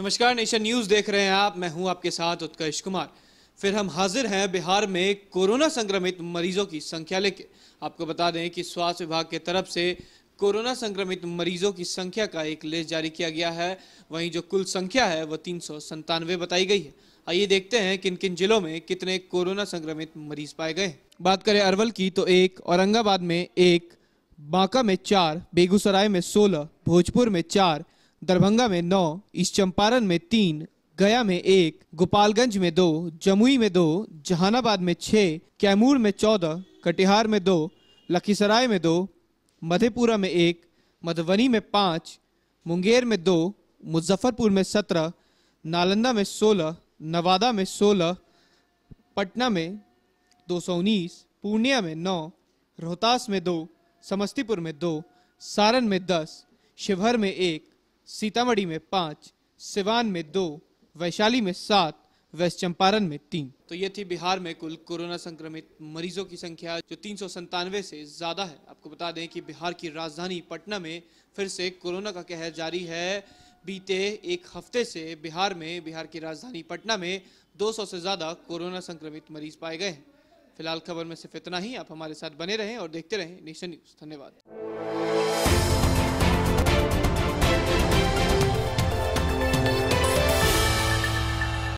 नमस्कार nation news देख रहे हैं आप मैं हूं आपके साथ उत्कर्ष कुमार फिर हम हाजिर हैं बिहार में कोरोना संक्रमित मरीजों की संख्या लेके आपको बता दें कि स्वास्थ्य विभाग की तरफ से कोरोना संक्रमित मरीजों की संख्या का एक लिस्ट जारी किया गया है वहीं जो कुल संख्या है वह तीन बताई गई है आइए देखते हैं किन किन जिलों में कितने कोरोना संक्रमित मरीज पाए गए बात करें अरवल की तो एक औरंगाबाद में एक बांका में चार बेगूसराय में सोलह भोजपुर में चार दरभंगा में नौ ईस्ट चंपारण में तीन गया में एक गोपालगंज में दो जमुई में दो जहानाबाद में छः कैमूर में चौदह कटिहार में दो लखीसराय में दो मधेपुरा में एक मधुबनी में पाँच मुंगेर में दो मुजफ्फरपुर में सत्रह नालंदा में सोलह नवादा में सोलह पटना में दो सौ उन्नीस पूर्णिया में नौ रोहतास में दो समस्तीपुर में दो सारण में दस शिवहर में एक सीतामढ़ी में पाँच सिवान में दो वैशाली में सात वेस्ट चंपारण में तीन तो ये थी बिहार में कुल कोरोना संक्रमित मरीजों की संख्या जो तीन सौ संतानवे से ज़्यादा है आपको बता दें कि बिहार की राजधानी पटना में फिर से कोरोना का कहर जारी है बीते एक हफ्ते से बिहार में बिहार की राजधानी पटना में 200 से ज़्यादा कोरोना संक्रमित मरीज पाए गए हैं फिलहाल खबर में सिर्फ इतना ही आप हमारे साथ बने रहें और देखते रहें नेशन न्यूज़ धन्यवाद